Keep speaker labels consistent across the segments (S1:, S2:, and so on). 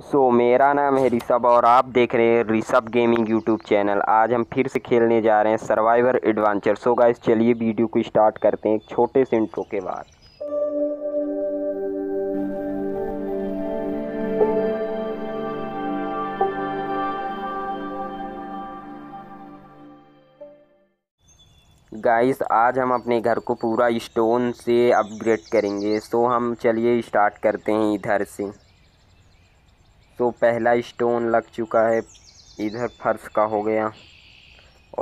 S1: सो so, मेरा नाम है ऋषभ और आप देख रहे हैं ऋषभ गेमिंग यूट्यूब चैनल आज हम फिर से खेलने जा रहे हैं सर्वाइवर एडवेंचर सो गाइस चलिए वीडियो को स्टार्ट करते हैं एक छोटे से इंट्रो के बाद गाइस आज हम अपने घर को पूरा स्टोन से अपग्रेड करेंगे सो so, हम चलिए स्टार्ट करते हैं इधर से तो पहला स्टोन लग चुका है इधर फर्श का हो गया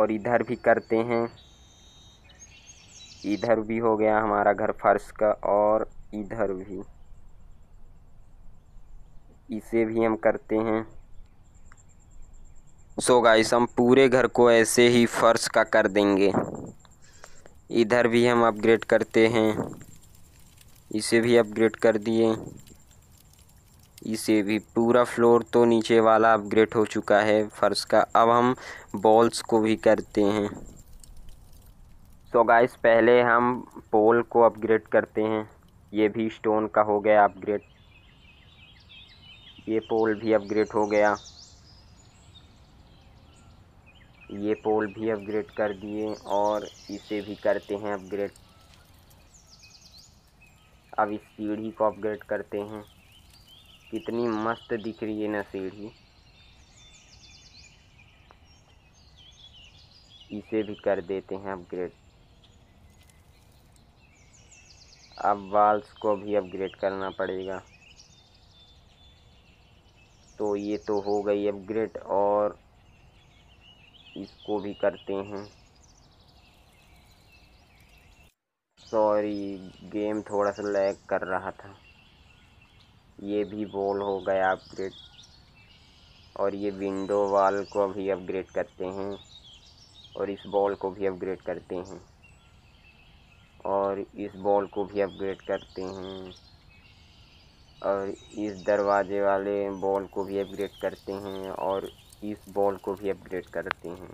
S1: और इधर भी करते हैं इधर भी हो गया हमारा घर फर्श का और इधर भी इसे भी हम करते हैं सो so गाइस हम पूरे घर को ऐसे ही फर्श का कर देंगे इधर भी हम अपग्रेड करते हैं इसे भी अपग्रेड कर दिए इसे भी पूरा फ्लोर तो नीचे वाला अपग्रेड हो चुका है फर्श का अब हम बॉल्स को भी करते हैं सो so गाइस पहले हम पोल को अपग्रेड करते हैं ये भी स्टोन का हो गया अपग्रेड ये पोल भी अपग्रेड हो गया ये पोल भी अपग्रेड कर दिए और इसे भी करते हैं अपग्रेड अब इस सीढ़ी को अपग्रेड करते हैं कितनी मस्त दिख रही है ना सीढ़ी इसे भी कर देते हैं अपग्रेड अब वाल्स को भी अपग्रेड करना पड़ेगा तो ये तो हो गई अपग्रेड और इसको भी करते हैं सॉरी गेम थोड़ा सा लैग कर रहा था ये भी बॉल हो गया अपग्रेड और ये विंडो वाल को भी अपग्रेड करते हैं और इस बॉल को भी अपग्रेड करते हैं और इस बॉल को भी अपग्रेड करते हैं और इस दरवाजे वाले बॉल को भी अपग्रेड करते हैं और इस बॉल को भी अपग्रेड करते हैं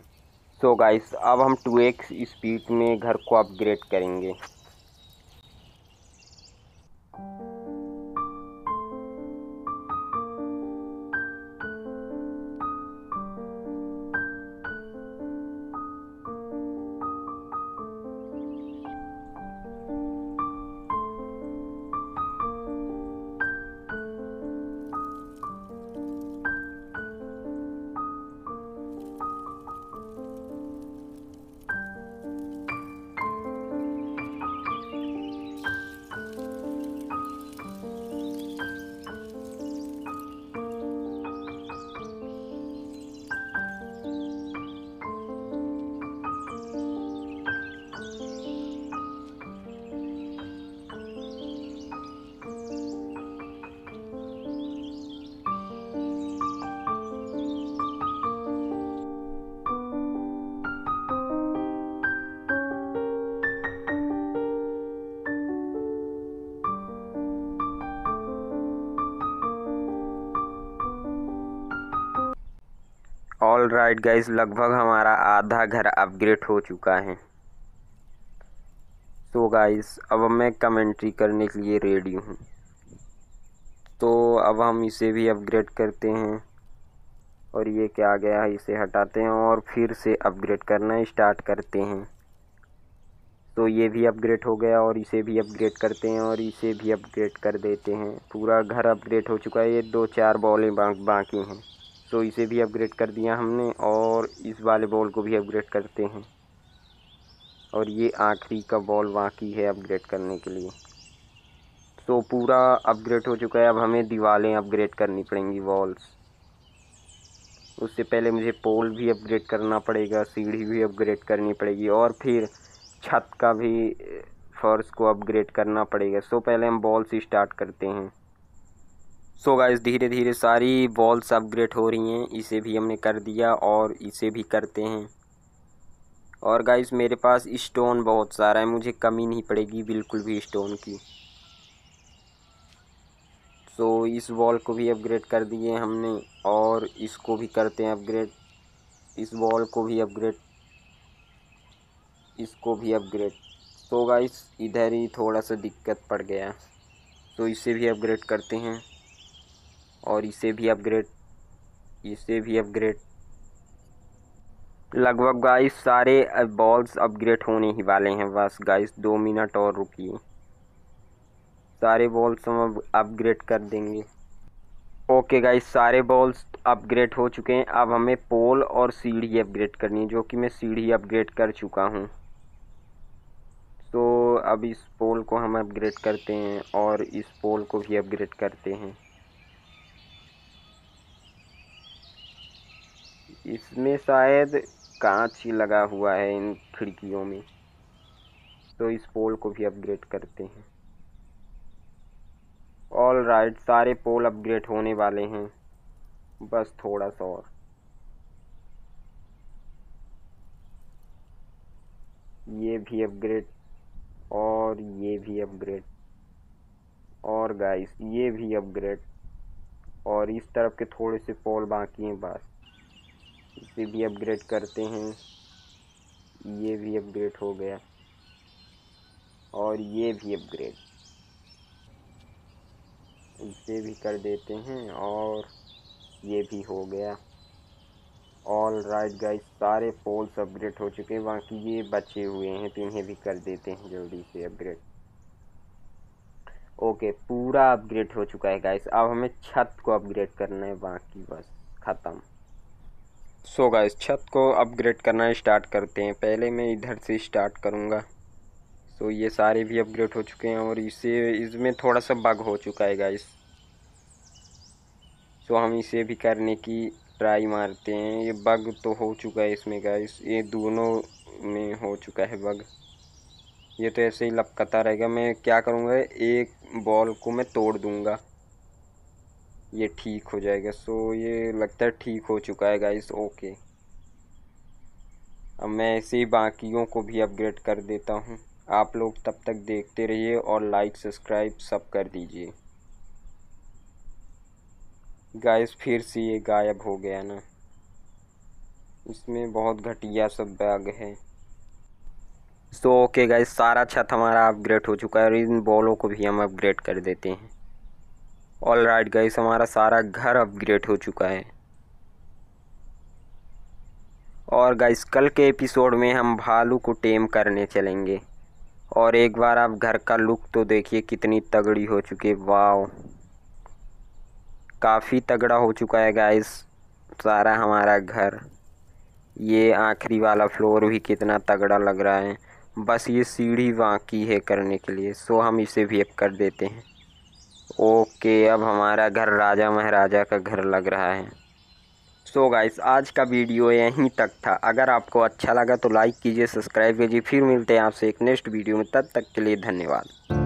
S1: सो so गाइस अब हम 2x स्पीड में घर को अपग्रेड करेंगे राइट गाइस लगभग हमारा आधा घर अपग्रेड हो चुका है तो so गाइस अब मैं कमेंट्री करने के लिए रेडी हूँ तो अब हम इसे भी अपग्रेड करते हैं और ये क्या गया है इसे हटाते हैं और फिर से अपग्रेड करना स्टार्ट करते हैं तो ये भी अपग्रेड हो गया और इसे भी अपग्रेड करते हैं और इसे भी अपग्रेड कर देते हैं पूरा घर अपग्रेड हो चुका है ये दो चार बॉलें बाकी हैं तो इसे भी अपग्रेड कर दिया हमने और इस वाले बॉल को भी अपग्रेड करते हैं और ये आखिरी का बॉल बाकी है अपग्रेड करने के लिए तो पूरा अपग्रेड हो चुका है अब हमें दीवारें अपग्रेड करनी पड़ेंगी वॉल्स उससे पहले मुझे पोल भी अपग्रेड करना पड़ेगा सीढ़ी भी अपग्रेड करनी पड़ेगी और फिर छत का भी फर्श को अपग्रेड करना पड़ेगा सो पहले हम बॉल्स स्टार्ट करते हैं सो गाइस धीरे धीरे सारी बॉल्स अपग्रेड हो रही हैं इसे भी हमने कर दिया और इसे भी करते हैं और गाइस मेरे पास स्टोन बहुत सारा है मुझे कमी नहीं पड़ेगी बिल्कुल भी स्टोन की सो so, इस बॉल को भी अपग्रेड कर दिए हमने और इसको भी करते हैं अपग्रेड इस बॉल को भी अपग्रेड इसको भी अपग्रेड सो गाइस इधर ही थोड़ा सा दिक्कत पड़ गया तो इसे भी अपग्रेड करते हैं और इसे भी अपग्रेड इसे भी अपग्रेड लगभग गाइस सारे बॉल्स अपग्रेड होने ही वाले हैं बस गाइस दो मिनट और रुकिए सारे बॉल्स हम अपग्रेड कर देंगे ओके गाइस सारे बॉल्स अपग्रेड हो चुके हैं अब हमें पोल और सीढ़ी अपग्रेड करनी है जो कि मैं सीढ़ी अपग्रेड कर चुका हूँ तो अब इस पोल को हम अपग्रेड करते हैं और इस पोल को भी अपग्रेड करते हैं इसमें शायद कांच ही लगा हुआ है इन खिड़कियों में तो इस पोल को भी अपग्रेड करते हैं ऑल राइट right, सारे पोल अपग्रेड होने वाले हैं बस थोड़ा सा और ये भी अपग्रेड और ये भी अपग्रेड और गाइस ये भी अपग्रेड और इस तरफ के थोड़े से पोल बाकी हैं बस इसे भी अपग्रेड करते हैं ये भी अपग्रेड हो गया और ये भी अपग्रेड इसे भी कर देते हैं और ये भी हो गया ऑल राइट गाइस सारे पोल्स अपग्रेड हो चुके हैं बाकी ये बचे हुए हैं तो इन्हें भी कर देते हैं जल्दी से अपग्रेड ओके पूरा अपग्रेड हो चुका है गाइस अब हमें छत को अपग्रेड करना है बाकी बस ख़त्म सो so गाइस छत को अपग्रेड करना स्टार्ट करते हैं पहले मैं इधर से स्टार्ट करूँगा सो so ये सारे भी अपग्रेड हो चुके हैं और इसे इसमें थोड़ा सा बग हो चुका है गाइस सो so हम इसे भी करने की ट्राई मारते हैं ये बग तो हो चुका है इसमें गाइस ये दोनों में हो चुका है बग ये तो ऐसे ही लपकता रहेगा मैं क्या करूँगा एक बॉल को मैं तोड़ दूँगा ये ठीक हो जाएगा सो ये लगता है ठीक हो चुका है गाइस ओके अब मैं ऐसे ही बाकियों को भी अपग्रेड कर देता हूँ आप लोग तब तक देखते रहिए और लाइक सब्सक्राइब सब कर दीजिए गाइस फिर से ये गायब हो गया ना इसमें बहुत घटिया सब बैग है सो ओके गाइस सारा छत हमारा अपग्रेड हो चुका है और इन बॉलों को भी हम अपग्रेड कर देते हैं ऑल राइट गाइस हमारा सारा घर अपग्रेड हो चुका है और गाइस कल के एपिसोड में हम भालू को टेम करने चलेंगे और एक बार आप घर का लुक तो देखिए कितनी तगड़ी हो चुकी है वाह काफ़ी तगड़ा हो चुका है गाइस सारा हमारा घर ये आखिरी वाला फ्लोर भी कितना तगड़ा लग रहा है बस ये सीढ़ी बाकी है करने के लिए सो हम इसे भी अप कर देते हैं ओके अब हमारा घर राजा महाराजा का घर लग रहा है सो so गाइस आज का वीडियो यहीं तक था अगर आपको अच्छा लगा तो लाइक कीजिए सब्सक्राइब कीजिए फिर मिलते हैं आपसे एक नेक्स्ट वीडियो में तब तक के लिए धन्यवाद